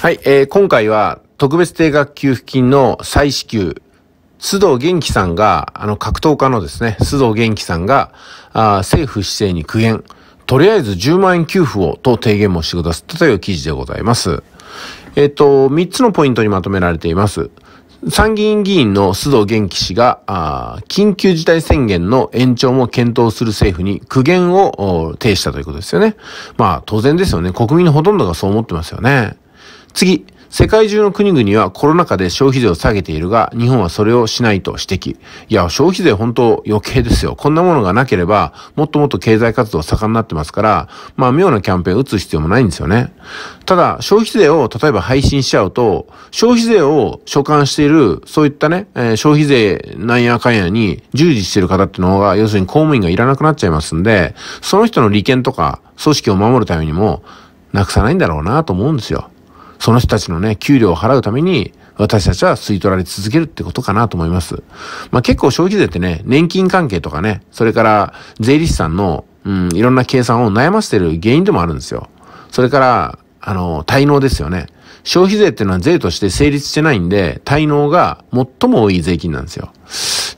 はい、えー、今回は特別定額給付金の再支給、須藤元気さんが、あの、格闘家のですね、須藤元気さんが、あ政府姿勢に苦言、とりあえず10万円給付をと提言もしてくださったという記事でございます。えっ、ー、と、3つのポイントにまとめられています。参議院議員の須藤元気氏が、緊急事態宣言の延長も検討する政府に苦言を呈したということですよね。まあ当然ですよね。国民のほとんどがそう思ってますよね。次、世界中の国々はコロナ禍で消費税を下げているが、日本はそれをしないと指摘。いや、消費税本当余計ですよ。こんなものがなければ、もっともっと経済活動盛んになってますから、まあ妙なキャンペーン打つ必要もないんですよね。ただ、消費税を例えば配信しちゃうと、消費税を所管している、そういったね、えー、消費税なんやかんやに従事している方っていうのが、要するに公務員がいらなくなっちゃいますんで、その人の利権とか組織を守るためにも、なくさないんだろうなと思うんですよ。その人たちのね、給料を払うために、私たちは吸い取られ続けるってことかなと思います。まあ、結構消費税ってね、年金関係とかね、それから税理士さんの、うん、いろんな計算を悩ませてる原因でもあるんですよ。それから、あの、滞納ですよね。消費税っていうのは税として成立してないんで、滞納が最も多い税金なんですよ。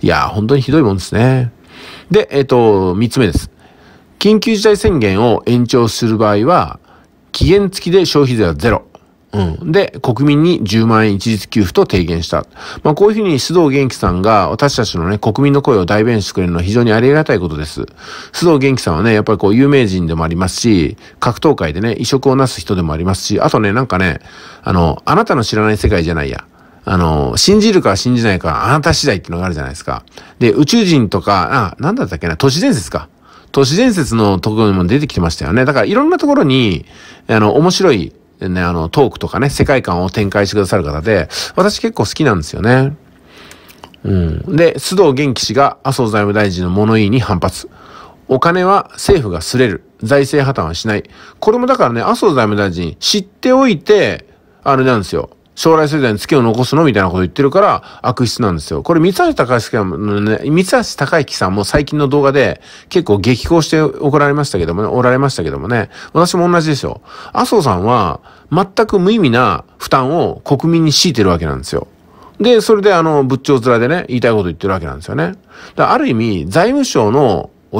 いやー、本当にひどいもんですね。で、えっ、ー、と、三つ目です。緊急事態宣言を延長する場合は、期限付きで消費税はゼロ。うん。で、国民に10万円一律給付と提言した。まあ、こういうふうに須藤元気さんが私たちのね、国民の声を代弁してくれるのは非常にありがたいことです。須藤元気さんはね、やっぱりこう有名人でもありますし、格闘界でね、移植をなす人でもありますし、あとね、なんかね、あの、あなたの知らない世界じゃないや。あの、信じるか信じないかあなた次第っていうのがあるじゃないですか。で、宇宙人とか、あ、なんだったっけな、都市伝説か。都市伝説のところにも出てきてましたよね。だからいろんなところに、あの、面白いね、あの、トークとかね、世界観を展開してくださる方で、私結構好きなんですよね。うん。で、須藤元気氏が麻生財務大臣の物言いに反発。お金は政府がすれる。財政破綻はしない。これもだからね、麻生財務大臣、知っておいて、あれなんですよ。将来世代に月を残すのみたいなこと言ってるから、悪質なんですよ。これ、三橋隆之さんもね、三橋隆之さんも最近の動画で、結構激高して怒られましたけどもね、おられましたけどもね、私も同じですよ。麻生さんは、全く無意味な負担を国民に強いてるわけなんですよ。で、それであの、仏頂面でね、言いたいこと言ってるわけなんですよね。だある意味、財務省のト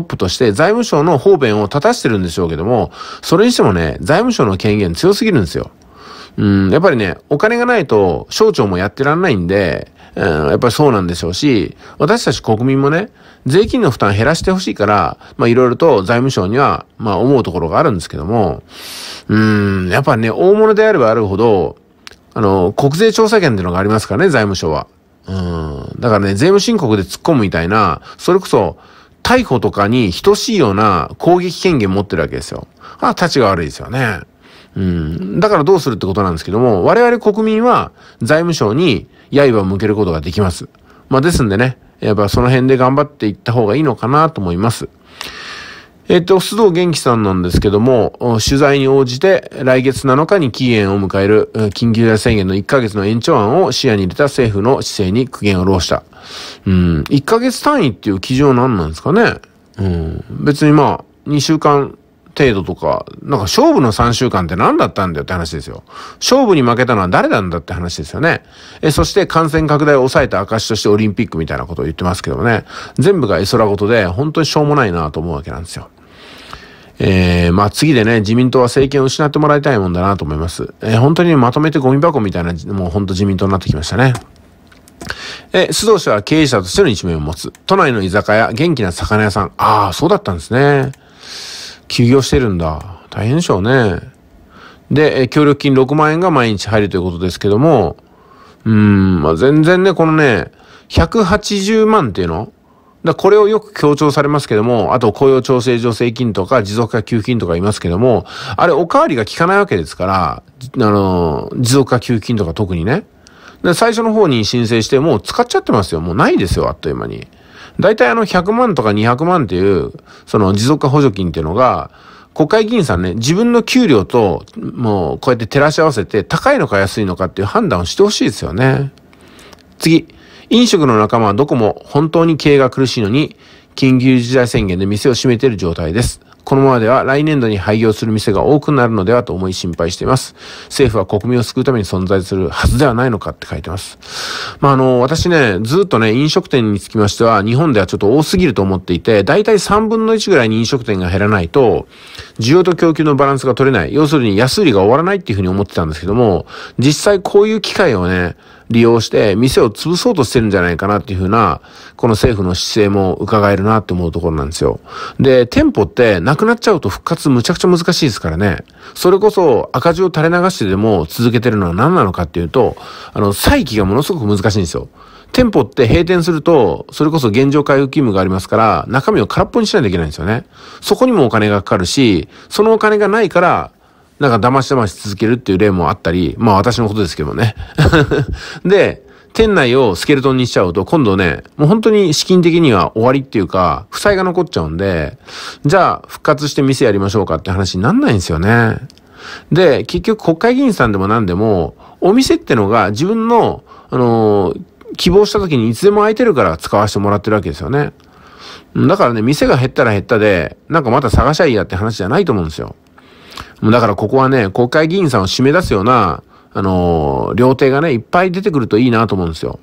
ップとして財務省の方便を立たしてるんでしょうけども、それにしてもね、財務省の権限強すぎるんですよ。うん、やっぱりね、お金がないと省庁もやってらんないんで、うん、やっぱりそうなんでしょうし、私たち国民もね、税金の負担減らしてほしいから、まあいろいろと財務省には、まあ思うところがあるんですけども、うん、やっぱね、大物であればあるほど、あの、国税調査権っていうのがありますからね、財務省は。うん、だからね、税務申告で突っ込むみたいな、それこそ、逮捕とかに等しいような攻撃権限持ってるわけですよ。あ、立ちが悪いですよね。うん。だからどうするってことなんですけども、我々国民は財務省に刃を向けることができます。まあですんでね、やっぱその辺で頑張っていった方がいいのかなと思います。えっと、須藤元気さんなんですけども、取材に応じて来月7日に期限を迎える緊急事態宣言の1ヶ月の延長案を視野に入れた政府の姿勢に苦言を漏した。うん、1ヶ月単位っていう基準は何なんですかねうん、別にまあ、2週間程度とか、なんか勝負の3週間って何だったんだよって話ですよ。勝負に負けたのは誰なんだって話ですよね。え、そして感染拡大を抑えた証としてオリンピックみたいなことを言ってますけどもね、全部が絵空事で、本当にしょうもないなと思うわけなんですよ。えー、まあ次でね、自民党は政権を失ってもらいたいもんだなと思います。えー、本当にまとめてゴミ箱みたいな、もう本当自民党になってきましたね。え、須藤氏は経営者としての一面を持つ。都内の居酒屋、元気な魚屋さん。ああ、そうだったんですね。休業してるんだ。大変でしょうね。で、協力金6万円が毎日入るということですけども、うん、まあ、全然ね、このね、180万っていうのだこれをよく強調されますけども、あと雇用調整助成金とか持続化給付金とか言いますけども、あれおかわりが効かないわけですから、あの、持続化給付金とか特にね。最初の方に申請してもう使っちゃってますよ。もうないですよ、あっという間に。大体あの100万とか200万っていう、その持続化補助金っていうのが、国会議員さんね、自分の給料と、もうこうやって照らし合わせて、高いのか安いのかっていう判断をしてほしいですよね。次。飲食の仲間はどこも本当に経営が苦しいのに、緊急事態宣言で店を閉めている状態です。このままでは来年度に廃業する店が多くなるのではと思い心配しています。政府は国民を救うために存在するはずではないのかって書いてます。まあ、あの、私ね、ずっとね、飲食店につきましては、日本ではちょっと多すぎると思っていて、だいたい3分の1ぐらいに飲食店が減らないと、需要と供給のバランスが取れない。要するに安売りが終わらないっていうふうに思ってたんですけども、実際こういう機会をね、利用して店を潰そうとしてるんじゃないかなっていうふうな、この政府の姿勢も伺えるなって思うところなんですよ。で、店舗ってなくなっちゃうと復活むちゃくちゃ難しいですからね。それこそ赤字を垂れ流してでも続けてるのは何なのかっていうと、あの、再起がものすごく難しいんですよ。店舗って閉店すると、それこそ現状回復勤務がありますから、中身を空っぽにしないといけないんですよね。そこにもお金がかかるし、そのお金がないから、なんか騙し騙し続けるっていう例もあったり、まあ私のことですけどね。で、店内をスケルトンにしちゃうと、今度ね、もう本当に資金的には終わりっていうか、負債が残っちゃうんで、じゃあ復活して店やりましょうかって話になんないんですよね。で、結局国会議員さんでも何でも、お店ってのが自分の、あのー、希望した時にいつでも空いてるから使わせてもらってるわけですよね。だからね、店が減ったら減ったで、なんかまた探しゃいいやって話じゃないと思うんですよ。だからここはね、国会議員さんを締め出すような、あのー、料亭がね、いっぱい出てくるといいなと思うんですよ。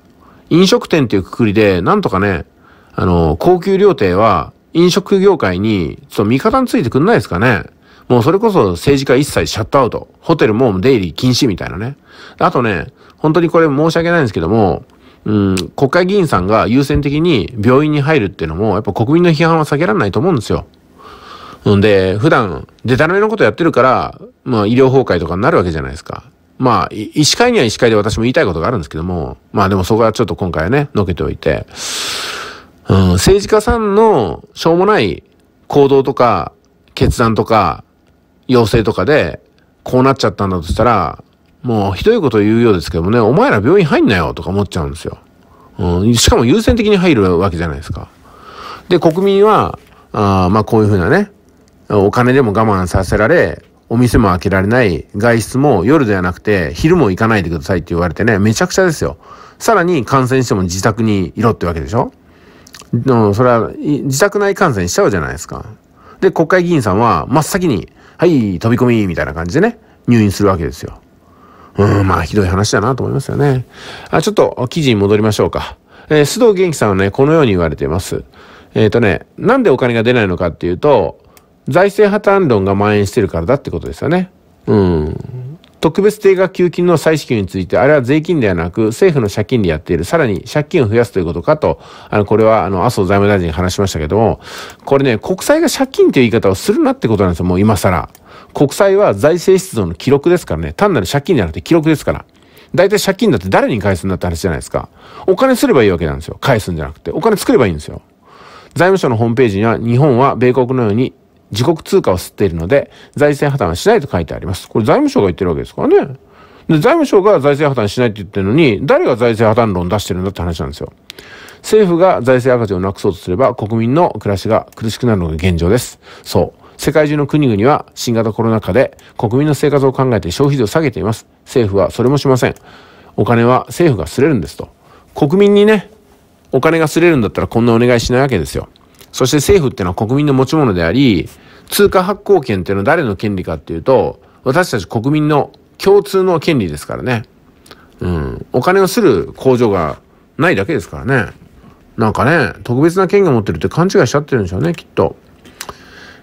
飲食店っていうくくりで、なんとかね、あのー、高級料亭は飲食業界に、ちょっと味方についてくんないですかね。もうそれこそ政治家一切シャットアウト。ホテルも出入り禁止みたいなね。あとね、本当にこれ申し訳ないんですけども、うん、国会議員さんが優先的に病院に入るっていうのも、やっぱ国民の批判は避けられないと思うんですよ。んで、普段、でたらのことやってるから、まあ、医療崩壊とかになるわけじゃないですか。まあ、医師会には医師会で私も言いたいことがあるんですけども、まあでもそこはちょっと今回はね、のけておいて、うん、政治家さんのしょうもない行動とか、決断とか、要請とかで、こうなっちゃったんだとしたら、もうひどいことを言うようですけどもね、お前ら病院入んなよとか思っちゃうんですよ。うん、しかも優先的に入るわけじゃないですか。で、国民は、あまあこういうふうなね、お金でも我慢させられ、お店も開けられない、外出も夜ではなくて、昼も行かないでくださいって言われてね、めちゃくちゃですよ。さらに感染しても自宅にいろってわけでしょの、それは、自宅内感染しちゃうじゃないですか。で、国会議員さんは、真っ先に、はい、飛び込み、みたいな感じでね、入院するわけですよ。うん、まあ、ひどい話だなと思いますよね。あ、ちょっと、記事に戻りましょうか。えー、須藤元気さんはね、このように言われています。えっ、ー、とね、なんでお金が出ないのかっていうと、財政破綻論が蔓延してるからだってことですよね。うん。特別定額給金の再支給について、あれは税金ではなく、政府の借金でやっている。さらに借金を増やすということかと、あの、これは、あの、麻生財務大臣に話しましたけども、これね、国債が借金という言い方をするなってことなんですよ、もう今更。国債は財政出動の記録ですからね、単なる借金じゃなくて記録ですから。大体借金だって誰に返すんだって話じゃないですか。お金すればいいわけなんですよ。返すんじゃなくて。お金作ればいいんですよ。財務省のホームページには、日本は米国のように自国通貨を吸っているので、財政破綻はしないと書いてあります。これ財務省が言ってるわけですからね。で、財務省が財政破綻しないって言ってるのに、誰が財政破綻論出してるんだって話なんですよ。政府が財政赤字をなくそうとすれば国民の暮らしが苦しくなるのが現状です。そう。世界中の国々は新型コロナ禍で国民の生活を考えて消費税を下げています。政府はそれもしません。お金は政府がすれるんですと。国民にね、お金がすれるんだったらこんなお願いしないわけですよ。そして政府っていうのは国民の持ち物であり、通貨発行権っていうのは誰の権利かっていうと、私たち国民の共通の権利ですからね。うん。お金をする工場がないだけですからね。なんかね、特別な権利を持ってるって勘違いしちゃってるんでしょうね、きっと。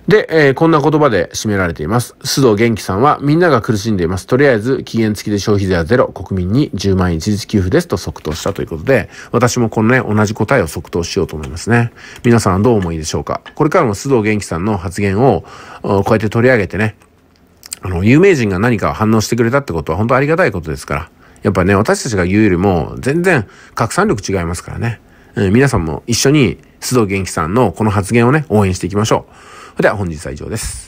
で、えー、こんな言葉で締められています。須藤元気さんは、みんなが苦しんでいます。とりあえず、期限付きで消費税はゼロ、国民に10万円一律給付ですと即答したということで、私もこのね、同じ答えを即答しようと思いますね。皆さんはどう思いでしょうかこれからも須藤元気さんの発言を、こうやって取り上げてね、あの、有名人が何か反応してくれたってことは本当ありがたいことですから、やっぱね、私たちが言うよりも、全然拡散力違いますからね。皆さんも一緒に須藤元気さんのこの発言をね、応援していきましょう。それでは本日は以上です。